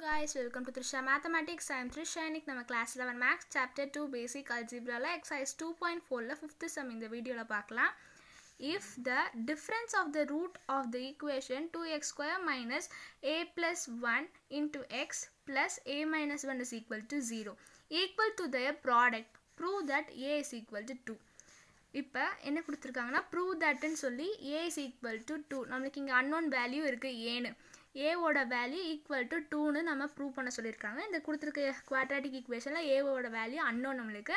guys, welcome to Trisha Mathematics. I am இன்னைக்கு நம்ம class eleven maths chapter two basic அல்ஜிப்ராவில் exercise two point ஃபோரில் fifth sum இந்த வீடியோவில் பார்க்கலாம் if the difference of the root of the equation two x square minus a plus one into x plus a minus one is equal to zero equal to their product prove that a is equal to two இப்போ என்ன கொடுத்துருக்காங்கன்னா prove தட்டுன்னு சொல்லி a is equal to two நம்மளுக்கு இங்கே unknown value இருக்குது ஏன்னு ஏவோட வேல்யூ ஈக்குவல் டு டூன்னு நம்ம ப்ரூவ் பண்ண சொல்லியிருக்காங்க இந்த கொடுத்துருக்க குவாட்ராட்டிக் ஈக்குவேஷனில் ஏவோட வேல்யூ அன்னோன் நம்மளுக்கு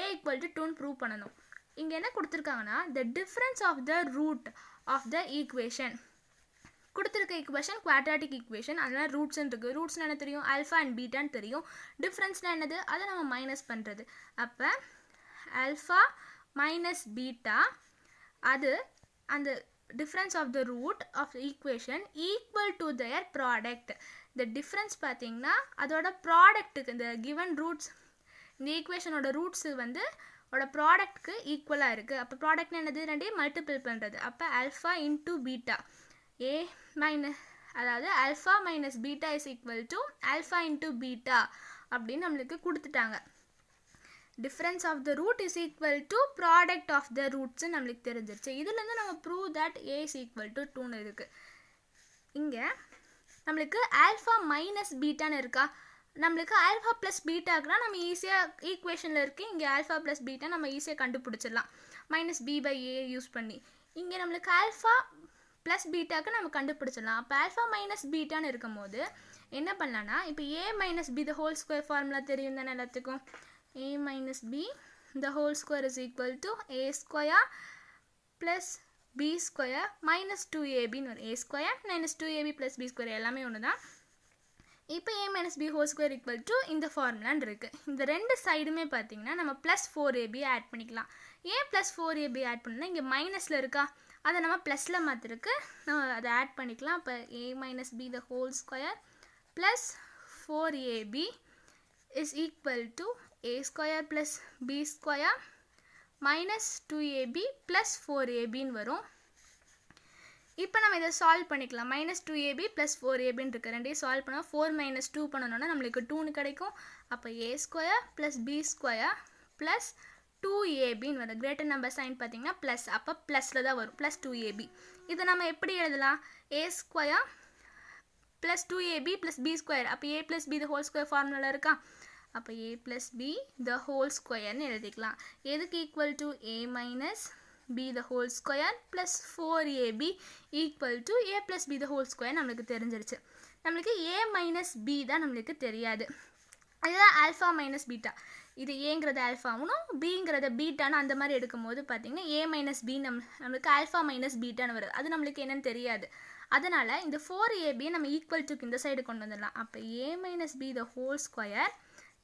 ஏ ஈக்குவல் டு டூன்னு ப்ரூவ் பண்ணணும் இங்கே என்ன கொடுத்துருக்காங்கன்னா the difference of the root of the equation கொடுத்துருக்க ஈக்குவேஷன் குவாட்ராட்டிக் ஈக்குவேஷன் அதனால் ரூட்ஸ்னு இருக்குது ரூட்ஸ்னால் என்ன தெரியும் அல்ஃபா அண்ட் பீட்டான்னு தெரியும் டிஃப்ரென்ஸ்னால் என்னது அதை நம்ம மைனஸ் பண்ணுறது அப்போ அல்ஃபா மைனஸ் பீட்டா அது அந்த difference of the root of equation equal equal to product இந்த டிஃப்ரென்ஸ் பார்த்தீங்கன்னா அதோட ப்ராடக்ட்டுக்கு இந்த கிவன் ரூட்ஸ் இந்த ஈக்குவேஷனோட ரூட்ஸு வந்து ஓட ப்ராடக்ட்க்கு ஈக்குவலாக இருக்குது அப்போ ப்ராடக்ட்னு என்னது ரெண்டையும் மல்டிபிள் பண்ணுறது அப்போ alpha into beta a minus அதாவது alpha minus beta is equal to alpha into beta அப்படின்னு நம்மளுக்கு கொடுத்துட்டாங்க difference of the root is equal to product of the roots நம்மளுக்கு தெரிஞ்சிருச்சு இதுலேருந்து நம்ம prove that a is equal to டூன்னு இருக்குது இங்கே நம்மளுக்கு ஆல்ஃபா மைனஸ் பீட்டான்னு இருக்கா நம்மளுக்கு ஆல்ஃபா ப்ளஸ் பீட்டாக்குனா நம்ம ஈஸியாக ஈக்குவேஷனில் இருக்கு இங்கே ஆல்ஃபா ப்ளஸ் பீட்டா நம்ம ஈஸியாக கண்டுபிடிச்சிடலாம் minus b by a use பண்ணி இங்கே நம்மளுக்கு ஆல்ஃபா ப்ளஸ் பீட்டாக்கு நம்ம கண்டுபிடிச்சிடலாம் அப்போ ஆல்ஃபா மைனஸ் பீட்டான்னு இருக்கும் போது என்ன பண்ணலான்னா இப்போ a minus b the whole square formula தெரியும் தானே எல்லாத்துக்கும் a minus b the whole square is equal to a square plus b square minus 2ab a square minus 2ab plus b square எல்லாமே உண்ணுதான் இப்ப a minus b whole square equal to இந்த formula இருக்கு இந்த ரெண்டு சைடுமே பார்த்தீங்கன்னா நம்ம plus 4ab add add பண்ணிக்கலாம் ஏன் ப்ளஸ் ஃபோர் ஏபி ஆட் பண்ணால் இங்கே இருக்கா அதை நம்ம ப்ளஸில் மாற்றிருக்கு நம்ம அதை ஆட் பண்ணிக்கலாம் இப்போ a minus b the whole square plus four ab is equal to a square plus b plus minus two ab plus four ஏபின்னு வரும் இப்போ நம்ம இதை சால்வ் பண்ணிக்கலாம் minus two ab plus four ஏபின்னு இருக்குது ரெண்டையும் சால்வ் பண்ணால் ஃபோர் மைனஸ் டூ பண்ணணும்னா நம்மளுக்கு டூன்னு கிடைக்கும் அப்போ a square plus b square plus two ஏபின்னு வரும் கிரேட்டர் நம்பர் சைன் பார்த்தீங்கன்னா ப்ளஸ் அப்போ ப்ளஸில் தான் வரும் ப்ளஸ் டூ ஏபி இதை நம்ம எப்படி எழுதலாம் a square plus two ab plus b square அப்போ a plus b the whole square formula இருக்கா அப்போ a plus b the whole ஸ்கொயர்னு எழுதிக்கலாம் எதுக்கு equal to a minus b the whole square plus four ab equal to a plus b the whole square நம்மளுக்கு தெரிஞ்சிருச்சு நம்மளுக்கு ஏ minus B தான் நம்மளுக்கு தெரியாது இதுதான் ஆல்ஃபா மைனஸ் பீட்டா இது ஏங்கிறது ஆல்ஃபாவும் பிங்கிறத பீட்டான்னு அந்த மாதிரி எடுக்கும் போது பார்த்திங்கன்னா ஏ மைனஸ் பி நம் நம்மளுக்கு ஆல்ஃபா மைனஸ் பீட்டான்னு வருது அது நம்மளுக்கு என்னன்னு தெரியாது அதனால் இந்த ஃபோர் ஏபியை நம்ம ஈக்குவல் டுக்கு இந்த சைடு கொண்டு வந்துடலாம் அப்போ a minus b the whole square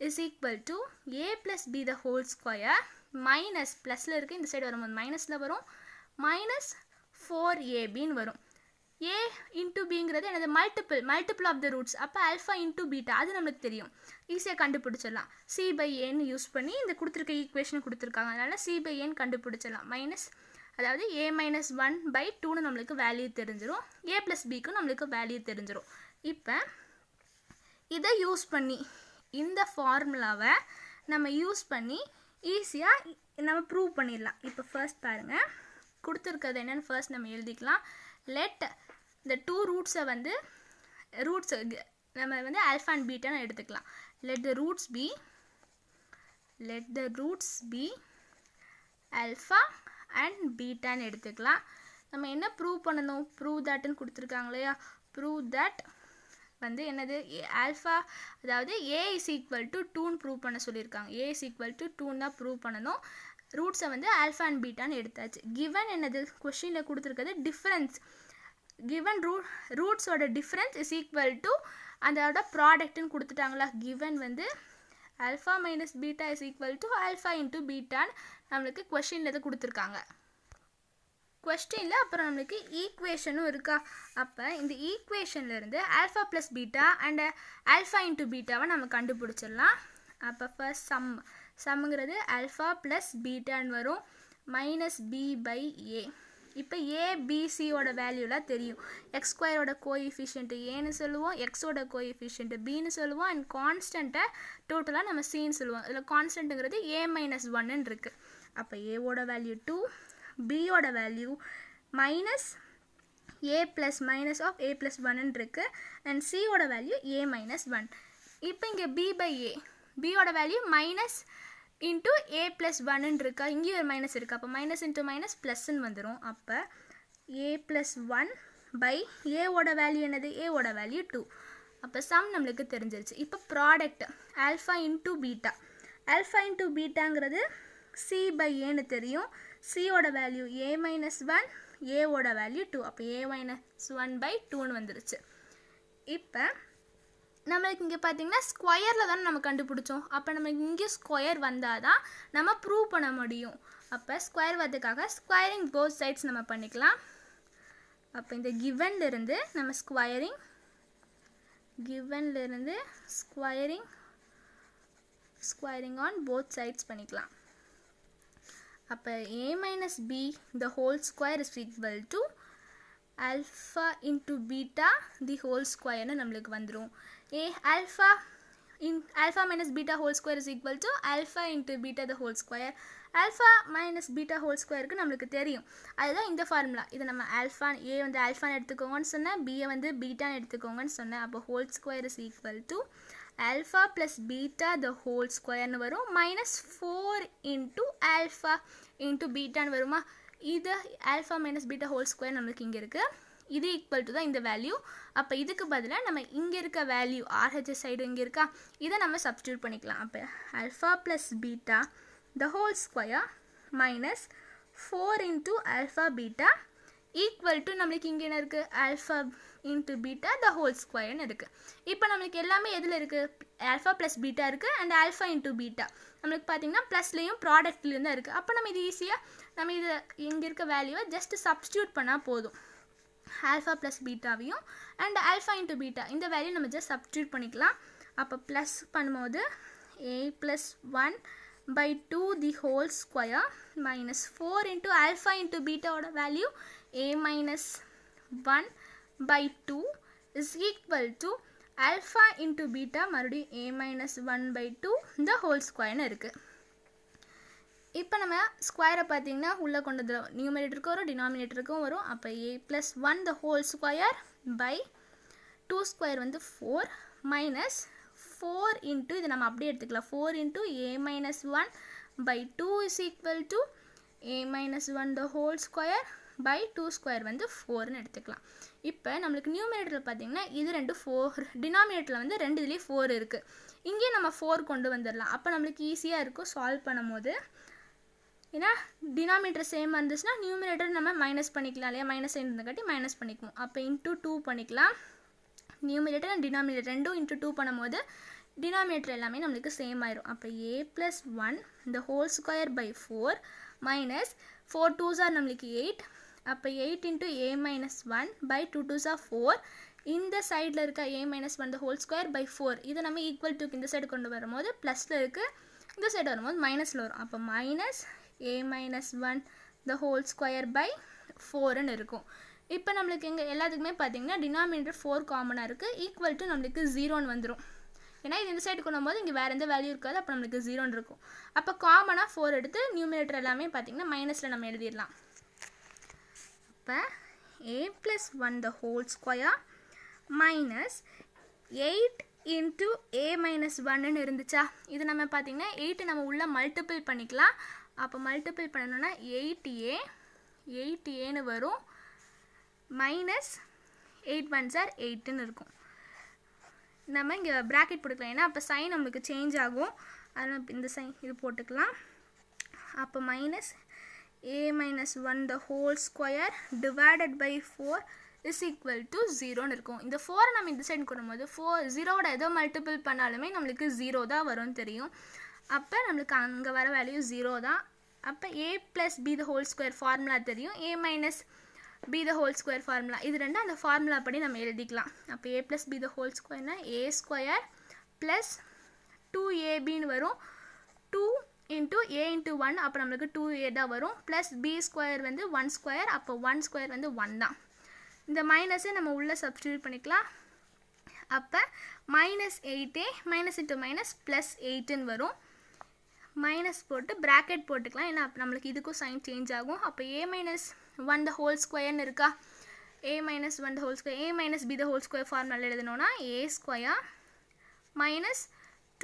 is equal to a plus b the whole square minus ப்ளஸில் இருக்குது இந்த சைடு வரும்போது மைனஸில் வரும் மைனஸ் ஃபோர் ஏபின்னு வரும் ஏ இன்ட்டு பிங்கிறது எனது multiple multiple of the roots அப்போ அல்ஃபா இன்ட்டு பீட்டா அது நம்மளுக்கு தெரியும் ஈஸியாக கண்டுபிடிச்சிடலாம் சி பை ஏன்னு யூஸ் பண்ணி இந்த கொடுத்துருக்க ஈக்குவேஷன் கொடுத்துருக்காங்க அதனால் சி பை ஏன்னு கண்டுபிடிச்சிடலாம் மைனஸ் அதாவது ஏ மைனஸ் ஒன் பை டூன்னு நம்மளுக்கு வேல்யூ தெரிஞ்சிடும் ஏ ப்ளஸ் பிக்கும் நம்மளுக்கு வேல்யூ தெரிஞ்சிடும் இப்போ இதை யூஸ் பண்ணி இந்த ஃபார்முலாவை நம்ம யூஸ் பண்ணி ஈஸியாக நம்ம ப்ரூவ் பண்ணிடலாம் இப்போ ஃபர்ஸ்ட் பாருங்கள் கொடுத்துருக்கிறது என்னென்னு ஃபர்ஸ்ட் நம்ம எழுதிக்கலாம் லெட் இந்த டூ ரூட்ஸை வந்து ரூட்ஸ் நம்ம வந்து அல்ஃபா அண்ட் பீட்டான்னு எடுத்துக்கலாம் let the roots be let the roots be alpha and பீட்டான்னு எடுத்துக்கலாம் நம்ம என்ன ப்ரூவ் பண்ணணும் ப்ரூவ் தட்டுன்னு கொடுத்துருக்காங்க இல்லையா ப்ரூவ் தட் வந்து என்னது ஆல்ஃபா அதாவது ஏ இஸ் ஈக்குவல் டு டூன்னு ப்ரூவ் பண்ண சொல்லியிருக்காங்க ஏ இஸ் ஈக்குவல் டு டூன் தான் ப்ரூவ் பண்ணணும் ரூட்ஸை வந்து ஆல்ஃபா அண்ட் பீட்டான்னு எடுத்தாச்சு கிவன் என்னது கொஷினில் கொடுத்துருக்கிறது டிஃப்ரென்ஸ் கிவன் ரூ ரூட்ஸோட டிஃப்ரென்ஸ் இஸ் ஈக்குவல் டு அதோட ப்ராடக்ட்டுன்னு கொடுத்துட்டாங்களா கிவன் வந்து alpha minus beta is equal to alpha into பீட்டான்னு நம்மளுக்கு கொஷினில் இது கொடுத்துருக்காங்க கொஸ்டினில் அப்புறம் நம்மளுக்கு ஈக்குவேஷனும் இருக்கா அப்போ இந்த ஈக்குவேஷன்லேருந்து alpha plus beta and alpha into பீட்டாவை நம்ம கண்டுபிடிச்சிடலாம் அப்போ ஃபர்ஸ்ட் சம் சம்ங்கிறது ஆல்ஃபா ப்ளஸ் பீட்டான்னு வரும் மைனஸ் பி பை ஏ இப்போ ஏபிசியோட வேல்யூலாம் தெரியும் எக்ஸ் ஸ்கொயரோட கோஎஃபிஷியன்ட்டு ஏன்னு சொல்லுவோம் எக்ஸோட கோ எஃபிஷியன்ட்டு பின்னு சொல்லுவோம் அண்ட் கான்ஸ்டண்ட்டை டோட்டலாக நம்ம சின்னு சொல்லுவோம் இதில் கான்ஸ்டன்ட்டுங்கிறது ஏ மைனஸ் ஒன்னுன்னு இருக்குது அப்போ ஏவோட வேல்யூ டூ பியோட value minus a plus minus of a plus ஒன்னு இருக்குது அண்ட் சியோட வேல்யூ ஏ மைனஸ் ஒன் இப்போ இங்கே பி பை ஏ பியோட value minus into a plus ஒன்னு இருக்கா இங்கேயும் ஒரு மைனஸ் இருக்குது அப்போ மைனஸ் இன்ட்டு மைனஸ் ப்ளஸ்ன்னு வந்துடும் அப்போ ஏ ப்ளஸ் ஒன் பை ஏவோட வேல்யூ என்னது ஏவோட வேல்யூ டூ அப்போ சம் நம்மளுக்கு தெரிஞ்சிருச்சு இப்போ product alpha into beta alpha into பீட்டாங்கிறது சி பை ஏன்னு தெரியும் சியோட வேல்யூ ஏ மைனஸ் ஒன் ஏவோட வேல்யூ டூ அப்போ ஏ மைனஸ் ஒன் பை டூன்னு வந்துருச்சு இப்போ நம்மளுக்கு இங்கே பார்த்தீங்கன்னா ஸ்கொயரில் தானே நம்ம கண்டுபிடிச்சோம் அப்போ நம்மளுக்கு இங்கே ஸ்கொயர் வந்தால் தான் நம்ம ப்ரூவ் பண்ண முடியும் அப்போ ஸ்கொயர் வரதுக்காக ஸ்கொயரிங் போத் சைட்ஸ் நம்ம பண்ணிக்கலாம் அப்போ இந்த கிவன்லேருந்து நம்ம ஸ்கொயரிங் கிவன்லேருந்து squaring squaring on both sides பண்ணிக்கலாம் அப்போ a minus b the whole square is equal to alpha into beta the whole ஸ்கொயர்னு நம்மளுக்கு வந்துடும் a alpha in alpha minus beta whole square is equal to alpha into beta the whole square alpha minus beta whole ஸ்கொயருக்கு நம்மளுக்கு தெரியும் அதுதான் இந்த formula இதை நம்ம ஆல்ஃபான் ஏ வந்து ஆல்ஃபான் எடுத்துக்கோங்கன்னு சொன்னேன் பிஏ வந்து பீட்டான்னு எடுத்துக்கோங்கன்னு சொன்னேன் அப்போ whole square is equal to alpha plus beta the whole ஸ்கொயர்னு வரும் minus four into alpha into பீட்டான்னு வருமா இது alpha minus beta whole square நம்மளுக்கு இங்கே இருக்குது இது ஈக்குவல் டு தான் இந்த வேல்யூ அப்போ இதுக்கு பதிலாக நம்ம இங்கே இருக்க வேல்யூ ஆர்ஹெச்எஸ் சைடு இங்கே இருக்கா இதை நம்ம சப்ஸ்டியூட் பண்ணிக்கலாம் அப்போ alpha plus beta the whole square minus 4 into alpha beta equal to நம்மளுக்கு இங்கே என்ன இருக்குது alpha into beta the whole square இருக்குது இப்பு நம்மளுக்கு எல்லாமே எதில் இருக்கு alpha plus beta இருக்கு and alpha into beta நம்மளுக்கு பார்த்தீங்கன்னா நாம் plusலையும் தான் இருக்கு அப்பு நம்ம இது ஈஸியாக நம்ம இது இங்கே இருக்க value just substitute பண்ணா போதும் alpha plus beta வியும் and alpha into beta இந்த value நம்ம just substitute பண்ணிக்கலாம் அப்பு plus பண்ணும்போது a plus one by 2 the whole square minus 4 into alpha into beta order value a minus 1 by 2 is equal to alpha into beta மறுபடியும் a minus 1 by 2 the whole squareன்னு இருக்குது இப்போ நம்ம ஸ்கொயரை பார்த்தீங்கன்னா உள்ளே கொண்டு வந்துடும் நியூமினேட்டருக்கும் வரும் டினாமினேட்டருக்கும் வரும் அப்போ a plus one the whole square by two square வந்து ஃபோர் மைனஸ் ஃபோர் இன்ட்டு இது நம்ம அப்படியே எடுத்துக்கலாம் four into a minus one by two is equal to a minus one the whole square by two square வந்து ஃபோர்னு எடுத்துக்கலாம் இப்போ நம்மளுக்கு நியூமினேட்டரில் பார்த்தீங்கன்னா இது ரெண்டு ஃபோர் டினாமினேட்டரில் வந்து ரெண்டு இதுலேயும் ஃபோர் இருக்குது இங்கேயே நம்ம ஃபோர் கொண்டு வந்துடலாம் அப்போ நம்மளுக்கு ஈஸியாக இருக்கும் சால்வ் பண்ணும் போது ஏன்னா டினாமினேட்டர் சேமாக இருந்துச்சுன்னா நியூமினேட்டர் நம்ம மைனஸ் பண்ணிக்கலாம் இல்லையா மைனஸ் சைன் இருந்தங்காட்டி மைனஸ் பண்ணிக்குவோம் அப்போ இன்ட்டு டூ பண்ணிக்கலாம் நியூமினேட்டர் அண்ட் டினாமினேட்டர் ரெண்டும் இன்ட்டு டூ பண்ணும்போது டினாமினேட்டர் எல்லாமே நம்மளுக்கு சேம் ஆயிரும் அப்போ ஏ ப்ளஸ் ஒன் இந்த whole square by four minus four twos are நம்மளுக்கு எயிட் அப்போ eight into a minus one by two twos are four இந்த சைடில் இருக்க a minus one whole square by four இதை நம்ம ஈக்குவல் டூக்கு இந்த சைடு கொண்டு வரும்போது ப்ளஸில் இருக்குது இந்த சைடு வரும்போது மைனஸில் வரும் அப்போ minus a minus one the whole square by ஃபோர்னு இருக்கும் இப்போ நம்மளுக்கு எங்கள் எல்லாத்துக்குமே பார்த்தீங்கன்னா டினாமினேட்டர் ஃபோர் காமனாக இருக்குது ஈக்குவல் டு நம்மளுக்கு ஜீரோன்னு வந்துடும் ஏன்னா இது இந்த சைடு கொண்டு போது இங்கே வேறு எந்த வேல்யூ இருக்காது அப்போ நம்மளுக்கு ஜீரோன்னு இருக்கும் அப்போ காமனாக ஃபோர் எடுத்து நியூமினேட்டர் எல்லாமே பார்த்தீங்கன்னா மைனஸில் நம்ம எழுதிடலாம் அப்போ a plus one the whole square minus eight into a minus ஒன்னு இருந்துச்சா இது நம்ம பார்த்தீங்கன்னா எயிட்டு நம்ம உள்ளே மல்டிபிள் பண்ணிக்கலாம் அப்போ மல்டிபிள் பண்ணணுன்னா எயிட்டி ஏ எயிட்டி ஏன்னு வரும் மைனஸ் எயிட் ஒன் சார் எயிட்டுன்னு இருக்கும் நம்ம இங்கே ப்ராக்கெட் போட்டுக்கலாம் ஏன்னா அப்போ சைன் நம்மளுக்கு சேஞ்ச் ஆகும் அதனால் இந்த சைன் இது போட்டுக்கலாம் அப்போ minus a minus one the whole square divided by four is equal to ஜீரோன்னு இருக்கும் இந்த ஃபோரை நம்ம இந்த சைட் கொடுக்கும்போது ஃபோர் ஜீரோவோட எதோ மல்டிபிள் பண்ணாலுமே நம்மளுக்கு ஜீரோ தான் வரும்னு தெரியும் அப்போ நம்மளுக்கு அங்கே வர வேல்யூ ஜீரோ தான் அப்போ a plus b the whole square formula தெரியும் a minus b the whole square formula இது ரெண்டும் அந்த ஃபார்முலா படி நம்ம எழுதிக்கலாம் அப்போ a plus b the whole ஸ்கொயர்னா ஏ ஸ்கொயர் ப்ளஸ் டூ ஏபின்னு வரும் two into a into one அப்போ நம்மளுக்கு டூ ஏ தான் வரும் ப்ளஸ் பி ஸ்கொயர் வந்து ஒன் ஸ்கொயர் அப்போ ஒன் ஸ்கொயர் வந்து ஒன் தான் இந்த மைனஸை நம்ம உள்ளே சப்ஸ்டியூட் பண்ணிக்கலாம் அப்போ minus எயிட்டே minus into minus plus எயிட்டுன்னு வரும் மைனஸ் போட்டு ப்ராக்கெட் போட்டுக்கலாம் ஏன்னா அப்போ நம்மளுக்கு இதுக்கும் சைன் சேஞ்ச் ஆகும் அப்போ a minus one the whole ஸ்கொயர்னு இருக்கா a minus one the whole square a minus b the whole square ஃபார்முலாவில் எழுதணும்னா a square minus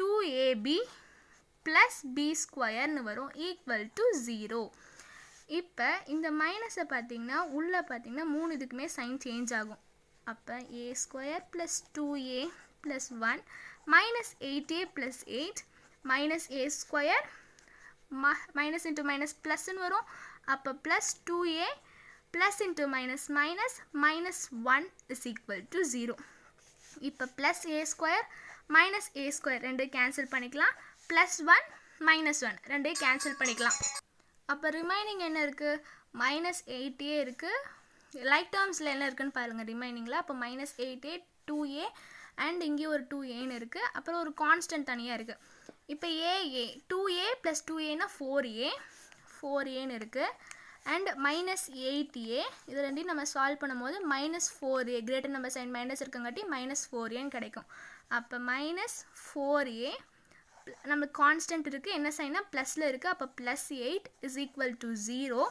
two ab plus b ஸ்கொயர்னு வரும் ஈக்குவல் டு ஜீரோ இப்போ இந்த மைனஸை பார்த்திங்கன்னா உள்ளே பார்த்தீங்கன்னா மூணு இதுக்குமே சைன் சேஞ்ச் ஆகும் அப்போ a square plus two a plus one minus eight a plus eight minus a square ம மைனஸ் இன்ட்டு மைனஸ் ப்ளஸ்ன்னு வரும் அப்போ plus two a plus into minus minus minus one is equal to zero இப்போ plus a square minus a square ரெண்டையும் cancel பண்ணிக்கலாம் plus one minus one ரெண்டையும் cancel பண்ணிக்கலாம் அப்போ ரிமைனிங் என்ன இருக்குது மைனஸ் எயிட்டே இருக்குது லைக் டேர்ம்ஸில் என்ன இருக்குதுன்னு பாருங்கள் ரிமைனிங்கில் அப்போ minus eight a two a and இங்கேயும் ஒரு டூ ஏன்னு இருக்குது அப்புறம் ஒரு கான்ஸ்டன்ட் தனியாக இருக்குது இப்போ ஏஏ டூ ஏ ப்ளஸ் டூ ஏன்னா ஃபோர் ஏ ஃபோர் ஏன்னு இருக்குது அண்ட் மைனஸ் எயிட் ஏ இது ரெண்டையும் நம்ம சால்வ் பண்ணும்போது minus four a greater number sign minus இருக்கங்காட்டி மைனஸ் ஃபோர் ஏன்னு கிடைக்கும் அப்போ மைனஸ் ஃபோர் ஏ நம்மளுக்கு கான்ஸ்டன்ட் இருக்குது என்ன சைன்னா ப்ளஸில் இருக்குது அப்போ plus eight is equal to zero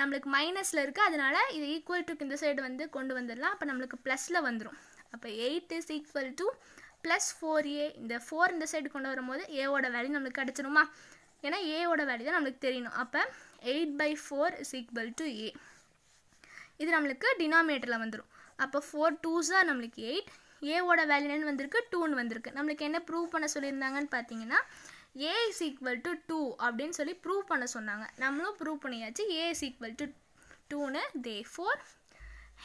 நம்மளுக்கு மைனஸில் இருக்குது அதனால் இது ஈக்குவல் டுக்கு இந்த சைடு வந்து கொண்டு வந்துடலாம் அப்போ நம்மளுக்கு ப்ளஸில் வந்துடும் அப்போ eight is equal to plus four a இந்த ஃபோர் இந்த சைடு கொண்டு வரும்போது ஏவோட வேல்யூ நம்மளுக்கு கிடச்சிருமா ஏன்னா ஏவோட வேல்யூ தான் நம்மளுக்கு தெரியணும் அப்போ eight by four is equal to a இது நம்மளுக்கு டினாமினேட்டரில் வந்துடும் அப்போ ஃபோர் டூஸாக நம்மளுக்கு எயிட் ஏவோட வேல்யூ என்னன்னு வந்திருக்கு டூன்னு வந்திருக்கு நம்மளுக்கு என்ன ப்ரூவ் பண்ண சொல்லியிருந்தாங்கன்னு பார்த்தீங்கன்னா a is equal to two அப்படின்னு சொல்லி ப்ரூவ் பண்ண சொன்னாங்க நம்மளும் ப்ரூவ் பண்ணியாச்சு ஏ இஸ் ஈக்குவல் டு டூன்னு தே ஃபோர்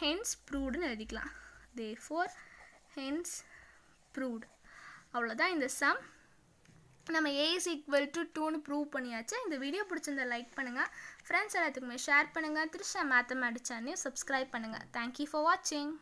ஹென்ஸ் ப்ரூவ்டுன்னு எழுதிக்கலாம் தே ஃபோர் ஹென்ஸ் ப்ரூவ்டு அவ்வளோதான் இந்த சம் நம்ம ஏஸ் ஈக்குவல் டு டூன்னு ப்ரூவ் பண்ணியாச்சு இந்த வீடியோ பிடிச்சிருந்தா லைக் பண்ணுங்கள் ஃப்ரெண்ட்ஸ் எல்லாத்துக்குமே ஷேர் பண்ணுங்கள் திருஷா மேத்தமேட்டிக் சேனலையும் சப்ஸ்கிரைப் பண்ணுங்கள் தேங்க்யூ ஃபார் வாட்சிங்